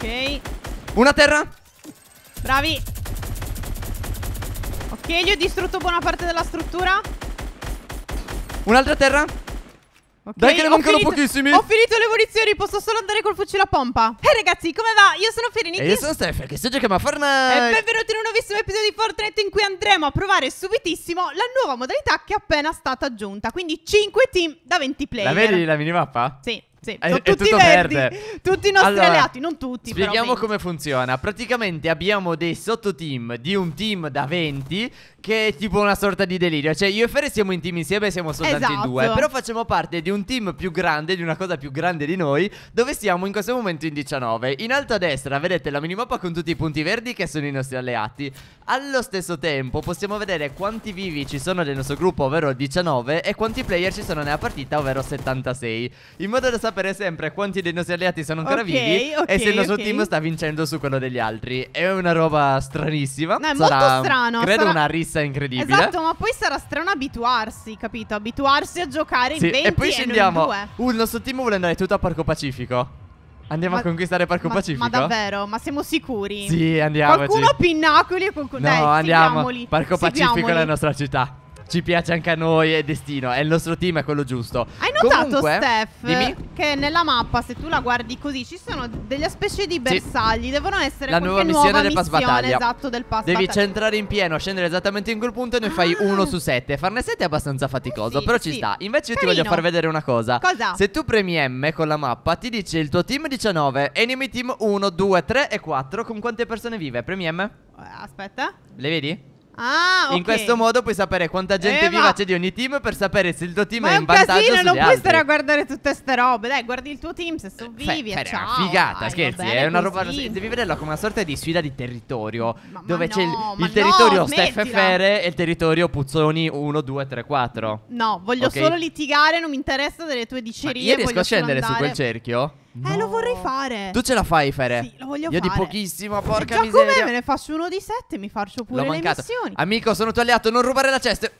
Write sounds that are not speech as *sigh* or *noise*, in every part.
Ok. Una terra. Bravi. Ok, gli ho distrutto buona parte della struttura. Un'altra terra. Okay, Dai che ne mancano finito, pochissimi Ho finito le munizioni Posso solo andare col fucile a pompa E eh, ragazzi come va? Io sono Ferinix E io sono Steph Che si gioca a Fortnite E benvenuti in un nuovissimo episodio di Fortnite In cui andremo a provare subitissimo La nuova modalità che è appena stata aggiunta Quindi 5 team da 20 player La vedi la minimappa? Sì sì, è, è tutti verdi, verde. tutti i nostri allora, alleati, non tutti Spieghiamo però, come funziona Praticamente abbiamo dei sottoteam di un team da 20 Che è tipo una sorta di delirio Cioè io e Ferre siamo in team insieme e siamo soltanto esatto. in due esatto. Però facciamo parte di un team più grande, di una cosa più grande di noi Dove siamo in questo momento in 19 In alto a destra vedete la minimappa con tutti i punti verdi che sono i nostri alleati Allo stesso tempo possiamo vedere quanti vivi ci sono nel nostro gruppo ovvero 19 E quanti player ci sono nella partita ovvero 76 In modo da sapere sapere sempre quanti dei nostri alleati sono ancora okay, vivi okay, e se il nostro okay. team sta vincendo su quello degli altri. È una roba stranissima. No, è sarà, molto strano. Credo sarà... una rissa incredibile. Esatto, ma poi sarà strano abituarsi, capito? Abituarsi a giocare in 20 e poi scendiamo. E uh, il nostro team vuole andare tutto a Parco Pacifico. Andiamo ma, a conquistare Parco ma, Pacifico? Ma davvero? Ma siamo sicuri? Sì, andiamo. Qualcuno pinnacoli e qualcuno... No, Dai, andiamo. Parco Pacifico è la nostra città ci piace anche a noi, è destino, è il nostro team, è quello giusto. Hai notato, Comunque, Steph, dimmi? che nella mappa, se tu la guardi così, ci sono delle specie di bersagli. Sì. Devono essere la nuova missione nuova del pass battaglia. Esatto, del pass Devi centrare in pieno, scendere esattamente in quel punto e ne ah. fai uno su sette. Farne sette è abbastanza ah, faticoso, sì, però ci sta. Invece io Carino. ti voglio far vedere una cosa. Cosa? Se tu premi M con la mappa, ti dice il tuo team 19, enemy team 1, 2, 3 e 4 con quante persone vive. Premi M. Eh, aspetta. Le vedi? Ah, okay. In questo modo puoi sapere quanta gente eh, viva ma... c'è di ogni team per sapere se il tuo team ma è in vantaggio. Ma è un casino, non puoi stare a guardare tutte ste robe. Dai, guardi il tuo team se sopravvivi. e una figata, vai, scherzi. Bene, è una roba. Così. Devi vederla come una sorta di sfida di territorio. Ma, dove no, c'è il, il territorio no, Steph Fere e il territorio Puzzoni 1, 2, 3, 4. No, voglio okay. solo litigare, non mi interessa delle tue dicerie. Ma io riesco a scendere andare... su quel cerchio? No. Eh, lo vorrei fare. Tu ce la fai, Fere? Sì, lo voglio Io fare. Io di pochissimo, porca già miseria. Già come me ne faccio uno di sette, e mi faccio pure le missioni. Amico, sono tuo alleato, non rubare la cesta.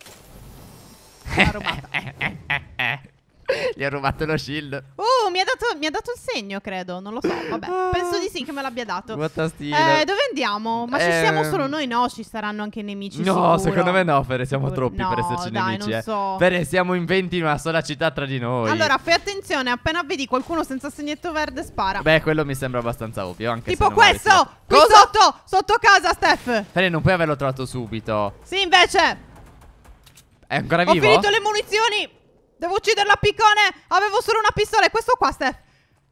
L'ha rubata. *laughs* *laughs* Gli ha rubato lo shield. Uh, mi ha, dato, mi ha dato il segno, credo. Non lo so. Vabbè, ah. penso di sì che me l'abbia dato. Guattastile. Eh, dove andiamo? Ma ci eh, siamo mm. solo noi? No, ci saranno anche i nemici. No, sicuro. secondo me no, Fere, siamo Sicuro. troppi per esserci dai, nemici. non eh. so. Fere, siamo in 20 in una sola città tra di noi. Allora, fai attenzione, appena vedi qualcuno senza segnetto verde, spara. Beh, quello mi sembra abbastanza ovvio. Anche tipo se non questo! Qui Cosa? sotto! Sotto casa, Steph! Fere, non puoi averlo trovato subito. Sì, invece! È ancora vivo. Ho vivo? finito le munizioni! Devo ucciderla, piccone! Avevo solo una pistola e questo qua, Steph!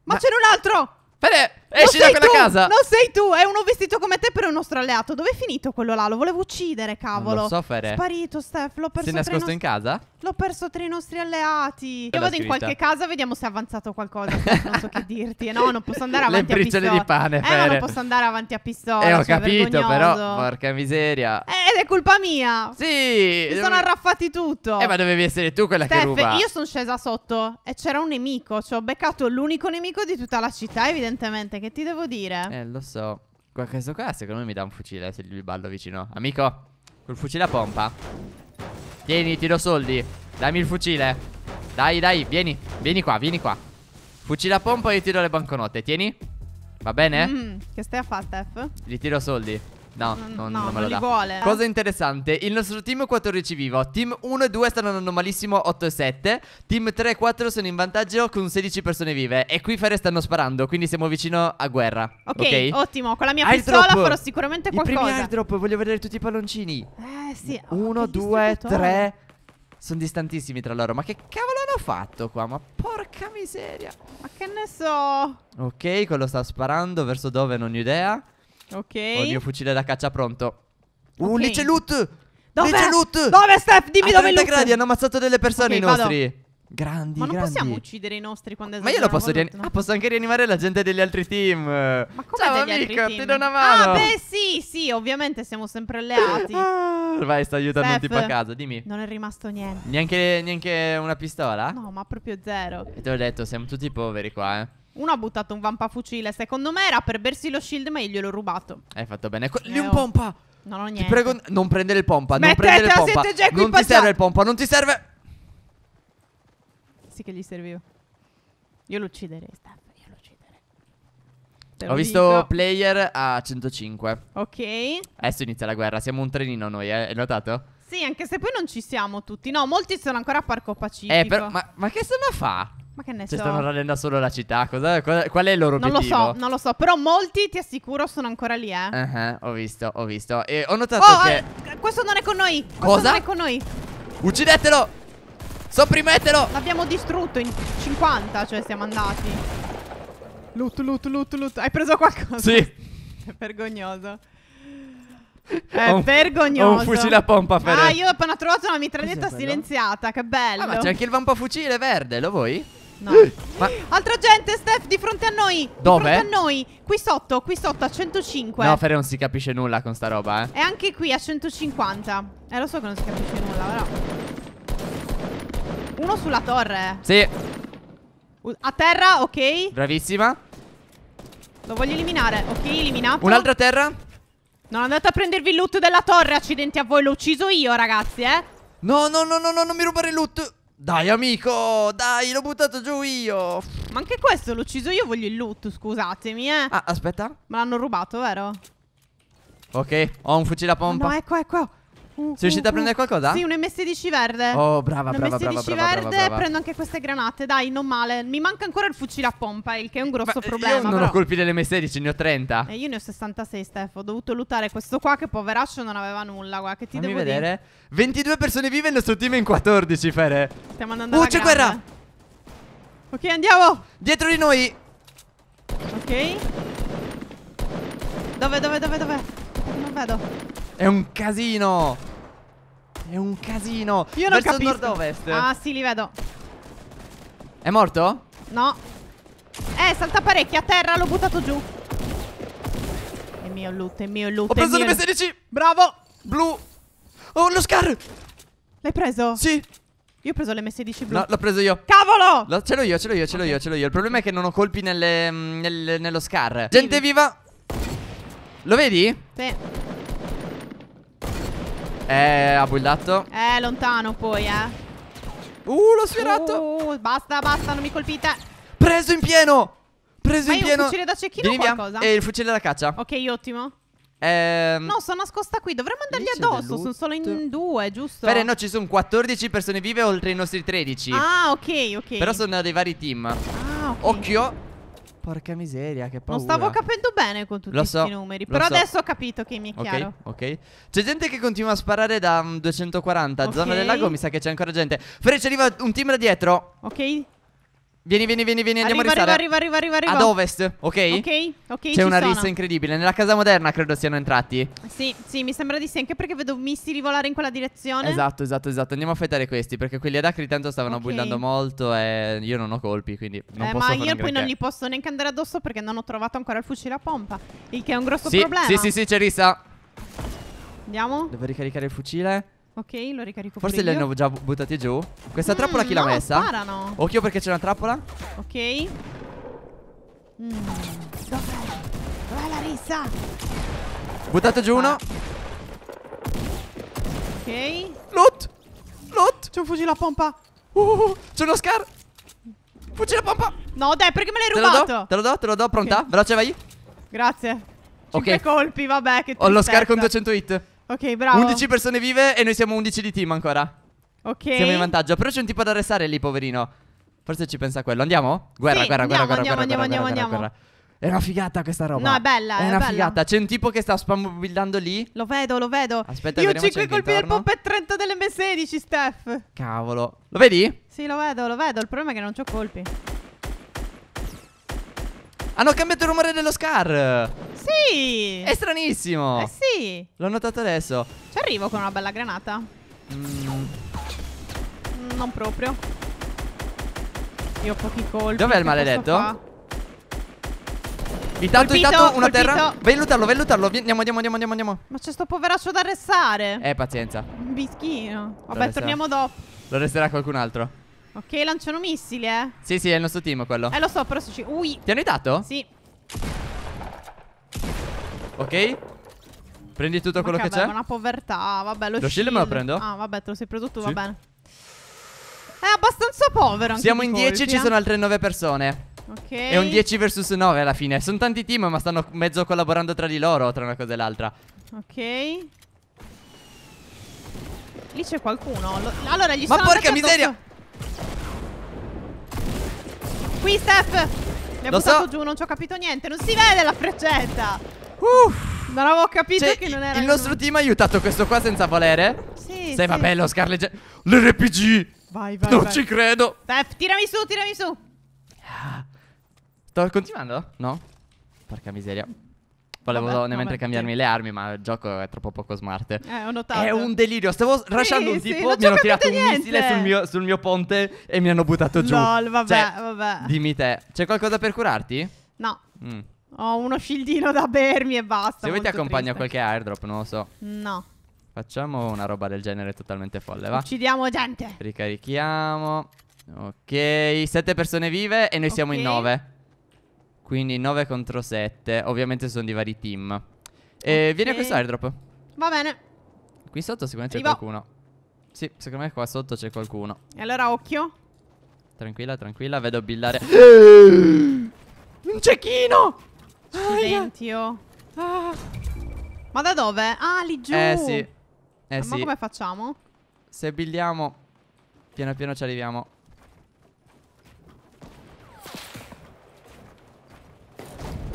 Ma, Ma... n'è un altro! Fede! Esci eh, da quella tu, casa! Non sei tu, è uno vestito come te per un nostro alleato. Dove è finito quello là? Lo volevo uccidere, cavolo. Non lo so, Fere. Sparito, Steph. L'ho perso. Si è nascosto in casa? L'ho perso tra i nostri alleati. Io vado scritta. in qualche casa, vediamo se è avanzato qualcosa. non so che dirti. No, non posso andare avanti a pistola. Le di pane, Eh, no, non posso andare *laughs* avanti a pistola. Eh, eh, ho cioè, capito, vergognoso. però, porca miseria. Eh, è colpa mia. Sì. Mi sono eh, arraffati tutto. Eh, ma dovevi essere tu quella Steph, che ruba. io sono scesa sotto e c'era un nemico. Cioè, ho beccato l'unico nemico di tutta la città, evidentemente, che che ti devo dire? Eh, lo so. Qua, questo qua secondo me mi dà un fucile se gli ballo vicino. Amico, col fucile a pompa. Tieni, ti do soldi. Dammi il fucile. Dai, dai, vieni. Vieni qua, vieni qua. Fucile a pompa e io ti do le banconote. Tieni. Va bene? Mm, che stai a fare, Steph? Gli tiro soldi. No, non, no, non me lo dà. Vuole, eh. Cosa interessante, il nostro team 14 vivo. Team 1 e 2 stanno andando malissimo 8 e 7. Team 3 e 4 sono in vantaggio con 16 persone vive. E qui Fare stanno sparando, quindi siamo vicino a guerra. Ok, okay? ottimo. Con la mia pistola farò sicuramente qualcosa. I primi airdrop, voglio vedere tutti i palloncini. Eh, sì. 1, 2, 3. Sono distantissimi tra loro. Ma che cavolo hanno fatto qua? Ma porca miseria. Ma che ne so. Ok, quello sta sparando. Verso dove? Non ho idea. Ok. Ho il mio fucile da caccia pronto. Uh, okay. Uh, lì c'è loot! Dove? Lì loot! Dove, Steph? Dimmi dove è loot! gradi hanno ammazzato delle persone okay, i nostri. Vado. Grandi, Ma non grandi. possiamo uccidere i nostri quando esagerano. Ma io lo posso rianimare. Ah, posso anche rianimare la gente degli altri team. Ma come Ciao, degli amico, altri team? ti do una ah, mano. Ah, beh, sì, sì, ovviamente siamo sempre alleati. *laughs* Ah, vai, sto aiutando Steph, un tipo a casa, dimmi. Non è rimasto niente. Neanche, neanche una pistola? No, ma proprio zero. E te l'ho detto, siamo tutti poveri qua, eh. Uno ha buttato un vampafucile. Secondo me era per bersi lo shield, ma io gliel'ho rubato. Hai fatto bene. Eh, Lì un oh. pompa. Non ho niente. Ti prego, non prendere il pompa. Mettete non prendere il pompa. non ti serve il pompa. Non ti serve. Sì, che gli serviva. Io lo ucciderei, Staff. Io lo ucciderei. Ho lo visto dico. player a 105. Ok. Adesso inizia la guerra. Siamo un trenino noi, eh. Hai notato? Sì, anche se poi non ci siamo tutti. No, molti sono ancora a Parco Pacifico. Eh, però, ma, ma che se ne fa? Ma che ne cioè, so. stanno rallendo solo la città. Cosa, cosa, qual è il loro non obiettivo? Non lo so, non lo so. Però molti, ti assicuro, sono ancora lì, eh. Uh eh, -huh, eh, ho visto, ho visto. E ho notato oh, che... Eh, questo non è con noi. Cosa? non è con noi. Uccidetelo! Sopprimetelo! L'abbiamo distrutto in 50, cioè siamo andati. Loot, loot, loot, loot. Hai preso qualcosa? Sì. *laughs* è vergognoso. *laughs* È un, vergognoso. Ho un fucile a pompa per... Ah, io ho appena trovato una mitraglietta silenziata, che bello. Ah, ma c'è anche il vampa fucile verde, lo vuoi? No. Eh, ma... Altra gente, Steph, di fronte a noi. Dove? Di fronte a noi. Qui sotto, qui sotto a 105. No, Fere, non si capisce nulla con sta roba, eh. E anche qui a 150. Eh, lo so che non si capisce nulla, però. Uno sulla torre. Sì. A terra, ok. Bravissima. Lo voglio eliminare. Ok, eliminato. Un'altra terra. Non andate a prendervi il loot della torre, accidenti a voi. L'ho ucciso io, ragazzi, eh. No, no, no, no, no, non mi rubare il loot. Dai amico, dai, l'ho buttato giù io Ma anche questo l'ho ucciso io, voglio il loot, scusatemi eh Ah, aspetta Me l'hanno rubato, vero? Ok, ho un fucile a pompa No, ecco, ecco Uh, Sei riuscita uh, a mm, prendere mm. qualcosa? Sì, un M16 verde. Oh, brava, un brava, M16 verde, brava, prendo anche queste granate, dai, non male. Mi manca ancora il fucile a pompa, il che è un grosso Ma eh, problema. Io non però. ho colpi delle m 16 ne ho 30. E eh, io ne ho 66, Steph. Ho dovuto lutare questo qua che poveraccio non aveva nulla, guarda, che ti Fammi devo vedere. Dire. 22 persone vive e il nostro team in 14, Fere. Stiamo andando uh, alla c'è guerra! Ok, andiamo! Dietro di noi! Ok. Dove, dove, dove, dove? Non vedo. È un casino È un casino Io non Verso capisco nord-ovest Ah sì li vedo È morto? No Eh salta parecchio a terra l'ho buttato giù È mio loot è mio loot Ho preso le M16 Bravo Blu Oh lo scar L'hai preso? Sì io ho preso l'M16 blu. No, l'ho preso io. Cavolo! Lo, ce l'ho io, ce l'ho io, ce l'ho okay. io, ce l'ho io. Il problema è che non ho colpi nelle, mm, nelle, nello scar. Gente viva! Lo vedi? Sì. Eh, ha buildato. Eh, lontano poi, eh. Uh, l'ho sfiorato. Uh, basta, basta, non mi colpite. Preso in pieno. Preso Ma in pieno. Ma fucile da cecchino Vieni o qualcosa? E eh, il fucile da caccia. Ok, ottimo. Ehm... No, sono nascosta qui. Dovremmo andargli addosso. Sono solo in due, giusto? Fere, no, ci sono 14 persone vive oltre i nostri 13. Ah, ok, ok. Però sono dei vari team. Ah, ok. Occhio. Porca miseria, che paura. Non stavo capendo bene con tutti so, numeri. Però so. adesso ho capito che mi è chiaro. Ok, ok. C'è gente che continua a sparare da 240. Mm, okay. Zona del lago, mi sa che c'è ancora gente. Freccia, arriva un team da dietro. Ok. Vieni, vieni, vieni, vieni, andiamo arriva, a ristare. Arriva, arriva, arriva, arriva. Ad ovest, ok? Ok, ok. C'è una sono. rissa incredibile. Nella casa moderna credo siano entrati. Sì, sì, mi sembra di sì, anche perché vedo missili volare in quella direzione. Esatto, esatto, esatto. Andiamo a fightare questi, perché quelli ad Acri tanto stavano okay. buildando molto e io non ho colpi, quindi non eh, posso Ma io poi non li posso neanche andare addosso perché non ho trovato ancora il fucile a pompa. Il che è un grosso sì, problema. Sì, sì, sì, c'è rissa. Andiamo. Devo ricaricare il fucile. Ok, lo ricarico Forse li hanno già buttati giù. Questa mm, trappola chi l'ha no, messa? Sparano. Occhio perché c'è una trappola. Ok. Mm. Dov'è? Dov'è la rissa? Buttate giù uno. Ok. Loot. Loot. C'è un fucile a pompa. Uh, c'è uno scar. Fucile a pompa. No, dai, perché me l'hai rubato? Te lo do, te lo do, te lo do. pronta? Okay. Veloce, vai. Grazie. 5 okay. colpi, vabbè, che Ho lo scar con 200 hit. Ok, bravo. 11 persone vive e noi siamo 11 di team ancora. Ok. Siamo in vantaggio. Però c'è un tipo da arrestare lì, poverino. Forse ci pensa quello. Andiamo? Guerra, sì, guerra, andiamo, guerra, andiamo, guerra, andiamo, guerra, andiamo, guerra, andiamo. È una figata questa roba. No, è bella. È, è una bella. figata. C'è un tipo che sta spammobilando lì. Lo vedo, lo vedo. Aspetta, Io 5 colpi del pompa e 30 dell'M16, Steph. Cavolo. Lo vedi? Sì, lo vedo, lo vedo. Il problema è che non ho colpi. Hanno cambiato il rumore dello scar. Sì. È stranissimo. Eh sì. L'ho notato adesso. Ci arrivo con una bella granata. Mm. Non proprio. Io ho pochi colpi. Dov'è il maledetto? Intanto, colpito, intanto, una colpito. terra. Vai a lootarlo, vai a lootarlo. Andiamo, andiamo, andiamo, andiamo, andiamo. Ma c'è sto poveraccio da restare Eh, pazienza. Un Bischino. Vabbè, torniamo dopo. Lo resterà qualcun altro. Ok, lanciano missili, eh. Sì, sì, è il nostro team quello. Eh, lo so, però se ci... Ui. Ti hanno aiutato? Sì. Ok. Prendi tutto quello che c'è. Ma una povertà, vabbè, lo, lo shield. me lo prendo? Ah, vabbè, te lo sei preso tutto, sì. va bene. È abbastanza povero anche Siamo in 10, eh? ci sono altre 9 persone. Ok. È un 10 versus 9 alla fine. Sono tanti team, ma stanno mezzo collaborando tra di loro, tra una cosa e l'altra. Ok. Lì c'è qualcuno. Allora, gli ma sono Ma porca miseria! Addosso. Qui, Steph! Mi ha Lo buttato so. giù, non ci ho capito niente. Non si vede la freccetta! Uff! Non avevo capito cioè, che non era... Il nostro non... team ha aiutato questo qua senza volere? Sì, Sai, sì. vabbè, lo Scarlet... L'RPG! Vai, vai, Non vai. ci credo! Steph, tirami su, tirami su! Ah. Sto continuando? No? Porca miseria. Volevo Vabbè, nemmeno vabbè, cambiarmi sì. le armi, ma il gioco è troppo poco smart. Eh, ho notato. È un delirio. Stavo lasciando un sì, tipo, mi hanno tirato niente. un missile sul mio, sul mio, ponte e mi hanno buttato giù. Lol, vabbè, cioè, vabbè. Dimmi te, c'è qualcosa per curarti? No. Mm. Ho uno shieldino da bermi e basta. Se vuoi ti accompagno a qualche airdrop, non lo so. No. Facciamo una roba del genere totalmente folle, va? Uccidiamo gente. Ricarichiamo. Ok, sette persone vive e noi okay. siamo in nove. Quindi 9 contro 7. Ovviamente sono di vari team. E okay. vieni a questo airdrop. Va bene. Qui sotto sicuramente c'è qualcuno. Sì, secondo me qua sotto c'è qualcuno. E allora occhio. Tranquilla, tranquilla, vedo billare. *laughs* Eh! Un cecchino! Silenzio. Oh. Ah! ah. Ma da dove? Ah, lì giù. Eh sì. Eh Ma sì. come facciamo? Se billiamo, piano piano ci arriviamo.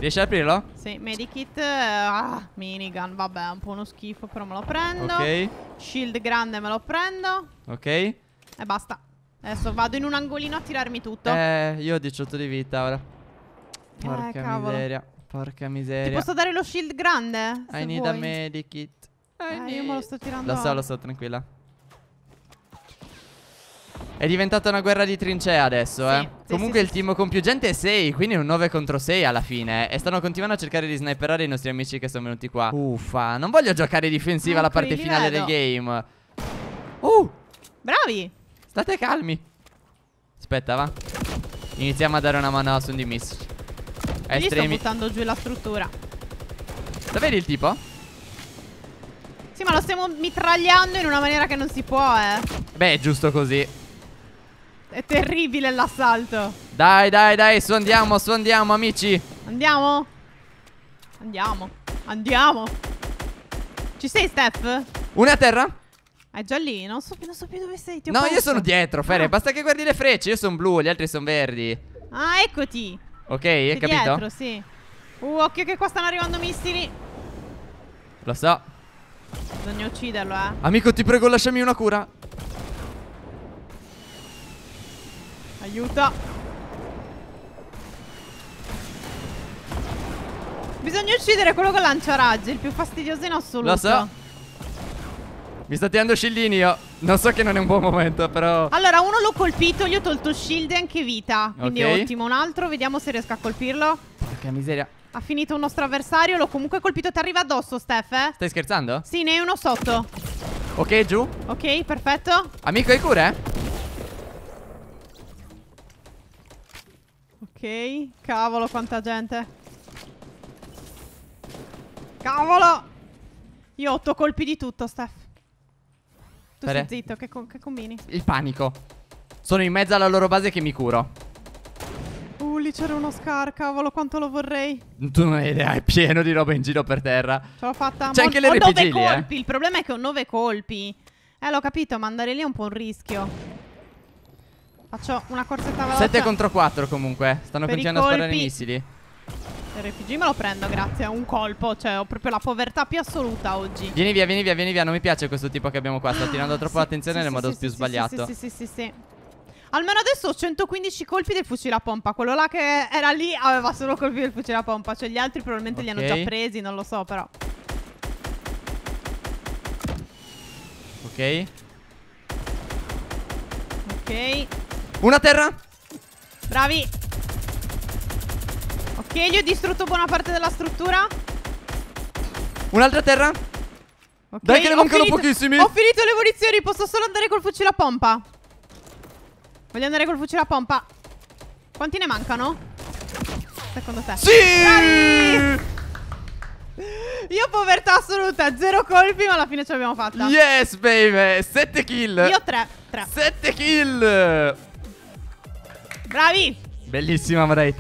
Riesci ad aprirlo? Sì, medikit, eh, ah, minigun, vabbè, è un po' uno schifo, però me lo prendo. Ok. Shield grande me lo prendo. Ok. E basta. Adesso vado in un angolino a tirarmi tutto. Eh, io ho 18 di vita ora. Eh, porca eh, miseria. Porca miseria. Ti posso dare lo shield grande? I need vuoi. a medikit. eh, need... io me lo sto tirando. Lo so, lo so, tranquilla. È diventata una guerra di trincea adesso, sì, eh. Sì, Comunque sì, il team con più gente è 6, quindi un 9 contro 6 alla fine. E stanno continuando a cercare di sniperare i nostri amici che sono venuti qua. Uffa, non voglio giocare difensiva alla parte finale del game. Uh! Bravi! State calmi. Aspetta, va. Iniziamo a dare una mano a Sundimis. Estremi. Sto buttando giù la struttura. Lo vedi il tipo? Sì, ma lo stiamo mitragliando in una maniera che non si può, eh. Beh, è giusto così. È terribile l'assalto. Dai, dai, dai, su andiamo, su andiamo, amici. Andiamo? Andiamo. Andiamo. Ci sei, Steph? Una a terra? È già lì, non so, non so più dove sei. no, posto. io sono dietro, Fere. Ah. Basta che guardi le frecce. Io sono blu, gli altri sono verdi. Ah, eccoti. Ok, hai capito? dietro, sì. Uh, occhio che qua stanno arrivando missili. Lo so. Bisogna ucciderlo, eh. Amico, ti prego, lasciami una cura. Aiuta Bisogna uccidere quello che lancia raggi Il più fastidioso in assoluto Lo so Mi sta tirando scillini io Non so che non è un buon momento però Allora uno l'ho colpito Gli ho tolto shield e anche vita Quindi okay. è ottimo Un altro vediamo se riesco a colpirlo Porca miseria ha finito un nostro avversario, l'ho comunque colpito. Ti arriva addosso, Steph, eh? Stai scherzando? Sì, ne è uno sotto. Ok, giù. Ok, perfetto. Amico, hai cure? Eh? Ok, cavolo quanta gente. Cavolo! Io ho otto colpi di tutto, Steph. Tu Pare. stai zitto, che, co che combini? Il panico. Sono in mezzo alla loro base che mi curo. Uh, lì c'era uno scar, cavolo, quanto lo vorrei. Tu non hai idea, è pieno di roba in giro per terra. Ce l'ho fatta. C'è anche l'RPG lì, eh. colpi, eh. il problema è che ho nove colpi. Eh, l'ho capito, ma andare lì è un po' un rischio. Faccio una corsetta veloce. 7 contro 4 comunque. Stanno per continuando a sparare i missili. Il RPG me lo prendo, grazie. a Un colpo. Cioè, ho proprio la povertà più assoluta oggi. Vieni via, vieni via, vieni via. Non mi piace questo tipo che abbiamo qua. Sta ah, tirando troppo sì, l'attenzione sì, nel modo sì, più sbagliato. Sì, sì, sì, sì, Almeno adesso ho 115 colpi del fucile a pompa. Quello là che era lì aveva solo colpi del fucile a pompa. Cioè, gli altri probabilmente okay. li hanno già presi. Non lo so, però. Ok. Ok. Una terra. Bravi. Ok, gli ho distrutto buona parte della struttura. Un'altra terra. Okay, Dai che ne mancano finito, pochissimi. Ho finito le munizioni, posso solo andare col fucile a pompa. Voglio andare col fucile a pompa. Quanti ne mancano? Secondo te? Sì! Bravi! Io povertà assoluta, zero colpi, ma alla fine ce l'abbiamo fatta. Yes, baby! Sette kill. Io 3. tre. Sette kill. Bravi! Bellissima modalità.